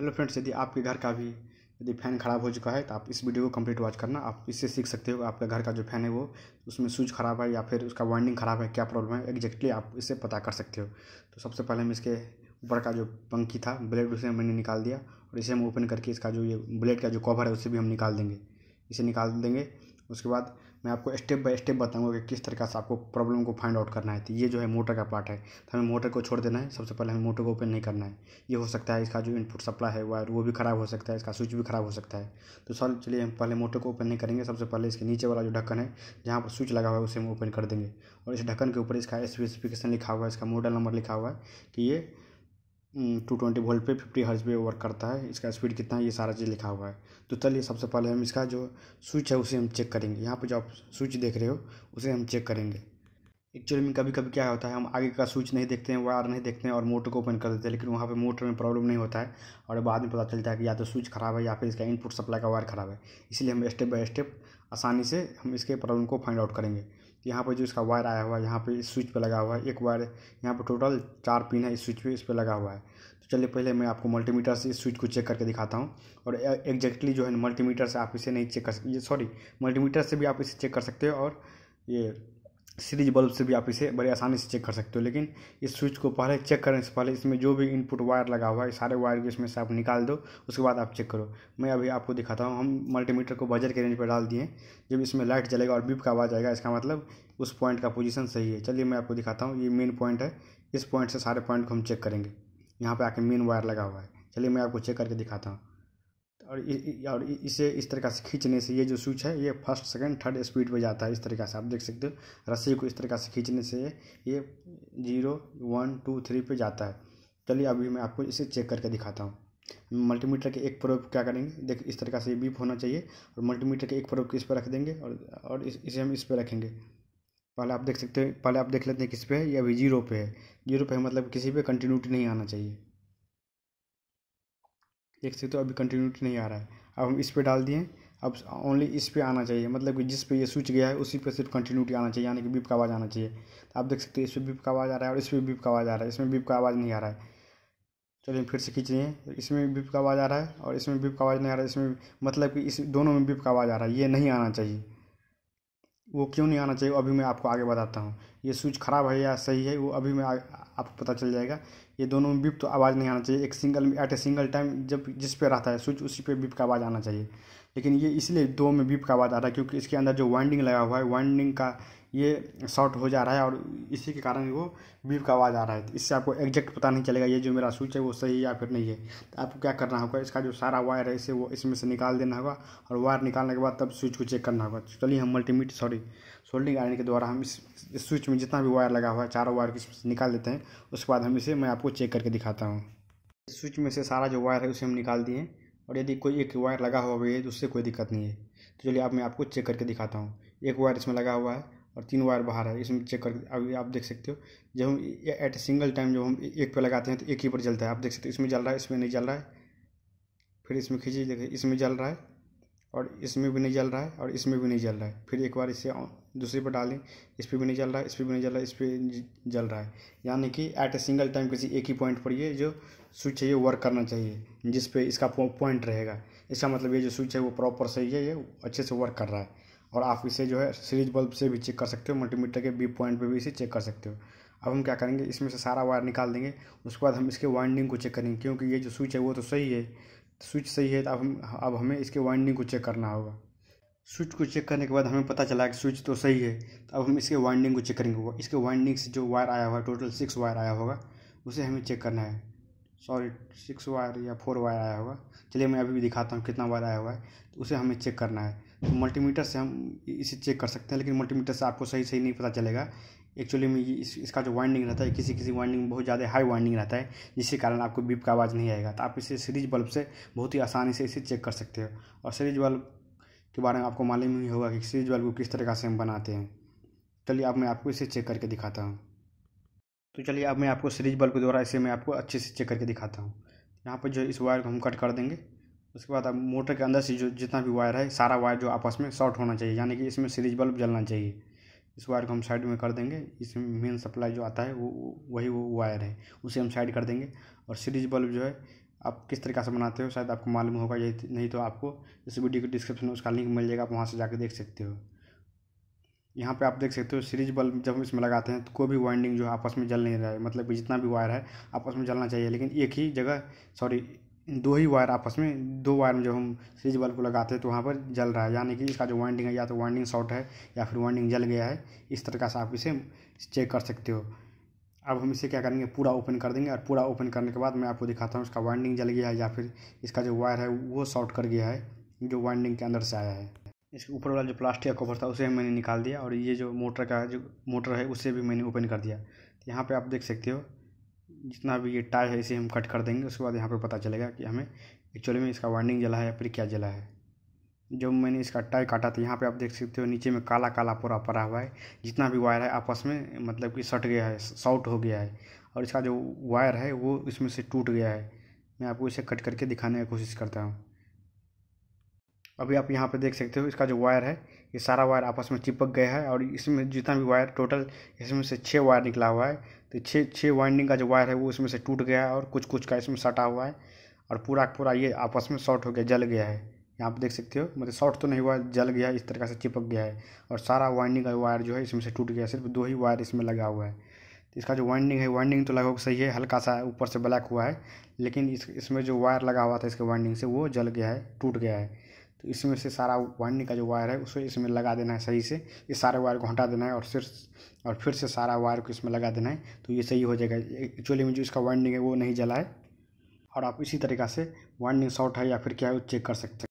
hello friends यदि आपके घर का भी यदि फैन ख़राब हो चुका है तो आप इस वीडियो को कंप्लीट वॉच करना आप इससे सीख सकते हो आपके घर का जो फैन है वो उसमें स्विच ख़राब है या फिर उसका वाइंडिंग ख़राब है क्या प्रॉब्लम है एग्जैक्टली आप इससे पता कर सकते हो तो सबसे पहले हम इसके ऊपर का जो पंखी था ब्लेड उसे मैंने निकाल दिया और इसे हम ओपन करके इसका जो ये ब्लेड का जो कवर है उसे भी हम निकाल देंगे इसे निकाल देंगे उसके बाद मैं आपको स्टेप बाय स्टेप बताऊंगा कि किस तरीके से आपको प्रॉब्लम को फाइंड आउट करना है तो ये जो है मोटर का पार्ट है तो हमें मोटर को छोड़ देना है सबसे पहले हमें मोटर को ओपन नहीं करना है ये हो सकता है इसका जो इनपुट सप्लाई है वायर वो भी खराब हो सकता है इसका स्विच भी खराब हो सकता है तो सर चलिए हम पहले मोटर को ओपन नहीं करेंगे सबसे पहले इसके नीचे वाला जो ढक्कन है जहाँ पर स्विच लगा हुआ है उसे हम ओपन कर देंगे और इस ढक्कन के ऊपर इसका स्पेसिफिकेशन लिखा हुआ है इसका मॉडल नंबर लिखा हुआ है कि ये टू ट्वेंटी वोल्ट पे फिफ्टी हर्ज पे वर्क करता है इसका स्पीड कितना है ये सारा चीज़ लिखा हुआ है तो चलिए सबसे पहले हम इसका जो स्विच है उसे हम चेक करेंगे यहाँ पर जो आप स्विच देख रहे हो उसे हम चेक करेंगे एक्चुअली में कभी कभी क्या होता है हम आगे का स्विच नहीं देखते हैं वायर नहीं देखते हैं और मोटर को ओपन कर देते हैं लेकिन वहाँ पे मोटर में प्रॉब्लम नहीं होता है और बाद में पता चलता है कि या तो स्विच खराब है या फिर इसका इनपुट सप्लाई का वायर खराब है इसलिए हम स्टेप बाय स्टेप आसानी से हम इसके प्रॉब्लम को फाइंड आउट करेंगे यहाँ पर जो इसका वायर आया हुआ है यहाँ पर इस स्विच पर लगा हुआ है एक वायर यहाँ पर टोटल चार पिन है इस स्विच पे इस पर लगा हुआ है तो चलिए पहले मैं आपको मल्टीमीटर से इस स्विच को चेक करके दिखाता हूँ और एग्जैक्टली जो है मल्टीमीटर से आप इसे नहीं चेक कर सकते सॉरी मल्टीमीटर से भी आप इसे चेक कर सकते हो और ये सीरीज बल्ब से भी आप इसे बड़े आसानी से चेक कर सकते हो लेकिन इस स्विच को पहले चेक करने से पहले इसमें जो भी इनपुट वायर लगा हुआ है सारे वायर को इसमें से आप निकाल दो उसके बाद आप चेक करो मैं अभी आपको दिखाता हूँ हम मल्टीमीटर को बजर के रेंज पर डाल दिए जब इसमें लाइट जलेगा और बीप का आवाज़ आएगा इसका मतलब उस पॉइंट का पोजीशन सही है चलिए मैं आपको दिखाता हूँ ये मेन पॉइंट है इस पॉइंट से सारे पॉइंट को हम चेक करेंगे यहाँ पर आके मेन वायर लगा हुआ है चलिए मैं आपको चेक करके दिखाता हूँ और और इसे इस तरीका से खींचने से ये जो स्विच है ये फर्स्ट सेकंड थर्ड स्पीड पे जाता है इस तरीका से आप देख सकते हो रस्सी को इस तरीका से खींचने से ये जीरो वन टू थ्री पे जाता है चलिए अभी मैं आपको इसे चेक करके दिखाता हूँ मल्टीमीटर के एक प्रोब क्या करेंगे देख इस तरीका से बीप होना चाहिए और मल्टीमीटर के एक प्रोब किस पर रख देंगे और और इस, इसे हम इस पर रखेंगे पहले आप देख सकते हो पहले आप देख लेते हैं किस पे है ये अभी जीरो पे है जीरो पे है मतलब किसी पे कंटिन्यूटी नहीं आना चाहिए एक से तो अभी कंटिन्यूटी नहीं आ रहा है अब हम इस पर डाल दिए अब ओनली इस पर आना चाहिए मतलब कि जिस पे ये स्विच गया है उसी पे सिर्फ कंटिन्यूटी आना चाहिए यानी कि बीप का आवाज़ आना चाहिए तो आप देख सकते हैं इस पे बीप का आवाज़ आ रहा है और इस पर बीप का आवाज़ आ रहा है इसमें बीप का आवाज़ नहीं आ रहा है चलिए फिर से खींचिए तो इसमें बीप का आवाज़ आ रहा है और इसमें बीप का आवाज़ नहीं आ रहा है इसमें मतलब कि इस दोनों में बीप का आवाज़ आ रहा है ये नहीं आना चाहिए वो क्यों नहीं आना चाहिए अभी मैं आपको आगे बताता हूँ ये स्विच ख़राब है या सही है वो अभी मैं आपको पता चल जाएगा ये दोनों में बिप तो आवाज़ नहीं आना चाहिए एक single at a single time जब जिस पे रहता है स्विच उसी पे बिप का आवाज़ आना चाहिए लेकिन ये इसलिए दो में बिप का आवाज़ आ रहा है क्योंकि इसके अंदर जो वाइंडिंग लगा हुआ है वाइंडिंग का ये शॉर्ट हो जा रहा है और इसी के कारण वो बीप का आवाज़ आ रहा है तो इससे आपको एग्जैक्ट पता नहीं चलेगा ये जो मेरा स्विच है वो सही है या फिर नहीं है तो आपको क्या करना होगा इसका जो सारा वायर है इसे वो इसमें से निकाल देना होगा और वायर निकालने के बाद तब स्विच को चेक करना होगा तो चलिए हम मल्टीमीटर सॉरी सोल्डिंग आयरन के द्वारा हम इस स्विच में जितना भी वायर लगा हुआ है चारों वायर को निकाल देते हैं उसके बाद हम इसे मैं आपको चेक करके दिखाता हूँ स्विच में से सारा जो वायर है उसे हम निकाल दिए और यदि कोई एक वायर लगा हुआ भी है तो उससे कोई दिक्कत नहीं है तो चलिए अब मैं आपको चेक करके दिखाता हूँ एक वायर इसमें लगा हुआ है और तीन वायर बाहर है इसमें चेक करके अभी आप देख सकते हो जब हम एट सिंगल टाइम जब हम एक पे लगाते हैं तो एक ही पर जलता है आप देख सकते हो इसमें जल रहा है इसमें नहीं जल रहा है फिर इसमें खींचिए देखिए इसमें जल रहा है और इसमें भी नहीं जल रहा है और इसमें भी नहीं जल रहा है फिर एक बार इसे दूसरे पर डालें इस पर भी नहीं जल रहा है इस पर भी नहीं जल रहा है इस पर जल रहा है यानी कि एट ए सिंगल टाइम किसी एक ही पॉइंट पर ये जो स्विच है ये वर्क करना चाहिए जिस पे इसका पॉइंट रहेगा इसका मतलब ये जो स्विच है वो प्रॉपर सही है ये अच्छे से वर्क कर रहा है और आप इसे जो है सीरीज बल्ब से भी चेक कर सकते हो मल्टीमीटर के बी पॉइंट पे भी इसे चेक कर सकते हो अब हम क्या करेंगे इसमें से सारा वायर निकाल देंगे उसके बाद हम इसके वाइंडिंग को चेक करेंगे क्योंकि ये जो स्विच है वो तो सही है स्विच सही है तो अब हम अब हमें इसके वाइंडिंग को चेक करना होगा स्विच को चेक करने के बाद हमें पता चला कि स्विच तो सही है तो अब हम इसके वाइंडिंग को चेक करेंगे इसके वाइंडिंग से जो वायर आया हुआ है टोटल सिक्स वायर आया होगा उसे हमें चेक करना है सॉरी सिक्स वायर या फोर वायर आया होगा चलिए मैं अभी भी दिखाता हूँ कितना वायर आया हुआ है तो उसे हमें चेक करना है मल्टीमीटर से हम इसे चेक कर सकते हैं लेकिन मल्टीमीटर से आपको सही सही नहीं पता चलेगा एक्चुअली में इस, इसका जो वाइंडिंग रहता है किसी किसी वाइंडिंग में बहुत ज़्यादा हाई वाइंडिंग रहता है जिसके कारण आपको बीप का आवाज़ नहीं आएगा तो आप इसे सीरीज बल्ब से बहुत ही आसानी से इसे चेक कर सकते हो और सीरीज बल्ब के बारे में आपको मालूम ही होगा कि सीरीज बल्ब को किस तरीका से हम बनाते हैं चलिए अब मैं आपको इसे चेक करके दिखाता हूँ तो चलिए अब मैं आपको सीरीज बल्ब के द्वारा इसे मैं आपको अच्छे से चेक करके दिखाता हूँ यहाँ पर जो इस वायर को हम कट कर देंगे उसके बाद अब मोटर के अंदर से जो जितना भी वायर है सारा वायर जो आपस में शॉर्ट होना चाहिए यानी कि इसमें सीरीज बल्ब जलना चाहिए इस वायर को हम साइड में कर देंगे इसमें मेन सप्लाई जो आता है वो वही वो वायर है उसे हम साइड कर देंगे और सीरीज बल्ब जो है आप किस तरीका से बनाते हो शायद आपको मालूम होगा यही नहीं तो आपको इस वीडियो के डिस्क्रिप्शन में उसका लिंक मिल जाएगा आप वहाँ से जाकर देख सकते हो यहाँ पे आप देख सकते हो सीरीज बल्ब जब हम इसमें लगाते हैं तो कोई भी वाइंडिंग जो है आपस में जल नहीं रहा है मतलब कि जितना भी वायर है आपस में जलना चाहिए लेकिन एक ही जगह सॉरी दो ही वायर आपस में दो वायर में जब हम सीरीज बल्ब को लगाते हैं तो वहाँ पर जल रहा है यानी कि इसका जो वाइंडिंग है या तो वाइंडिंग शॉर्ट है या फिर वाइंडिंग जल गया है इस तरीका से आप इसे चेक कर सकते हो अब हम इसे क्या करेंगे पूरा ओपन कर देंगे और पूरा ओपन करने के बाद मैं आपको दिखाता हूँ इसका वाइंडिंग जल गया है या फिर इसका जो वायर है वो शॉर्ट कर गया है जो वाइंडिंग के अंदर से आया है इसके ऊपर वाला जो प्लास्टिक का कवर था उसे मैंने निकाल दिया और ये जो मोटर का जो मोटर है उसे भी मैंने ओपन कर दिया यहाँ पर आप देख सकते हो जितना भी ये टायर है इसे हम कट कर देंगे उसके बाद यहाँ पर पता चलेगा कि हमें एक्चुअली में इसका वाइंडिंग जला है या फिर क्या जला है जब मैंने इसका टायर काटा तो यहाँ पे आप देख सकते हो नीचे में काला काला पूरा पड़ा हुआ है जितना भी वायर है आपस में मतलब कि सट गया है शॉर्ट हो गया है और इसका जो वायर है वो इसमें से टूट गया है मैं आपको इसे कट करके दिखाने की कोशिश करता हूँ अभी आप यहाँ पे देख सकते हो इसका जो वायर है ये सारा वायर आपस में चिपक गया है और इसमें जितना भी वायर टोटल इसमें से छः वायर निकला हुआ है तो छः छः वाइंडिंग का जो वायर है वो उसमें से टूट गया है और कुछ कुछ का इसमें सटा हुआ है और पूरा पूरा ये आपस में शॉर्ट हो गया जल गया है यहाँ पर देख सकते हो मतलब शॉर्ट तो नहीं हुआ जल गया इस तरह से चिपक गया है और सारा वाइंडिंग का वायर जो है इसमें से टूट गया सिर्फ दो ही वायर इसमें लगा हुआ है तो इसका जो वाइंडिंग है वाइंडिंग तो लगभग सही है हल्का सा ऊपर से ब्लैक हुआ है लेकिन इस इसमें जो वायर लगा हुआ था इसके वाइंडिंग से वो जल गया है टूट गया है तो इसमें से सारा वाइंडिंग का जो वायर है उसे इसमें लगा देना है सही से इस सारे वायर को हटा देना है और फिर और फिर से सारा वायर को इसमें लगा देना है तो ये सही हो जाएगा एक्चुअली में जो इसका वाइंडिंग है वो नहीं जला है और आप इसी तरीका से वाइंडिंग शॉर्ट है या फिर क्या है वो चेक कर सकते हैं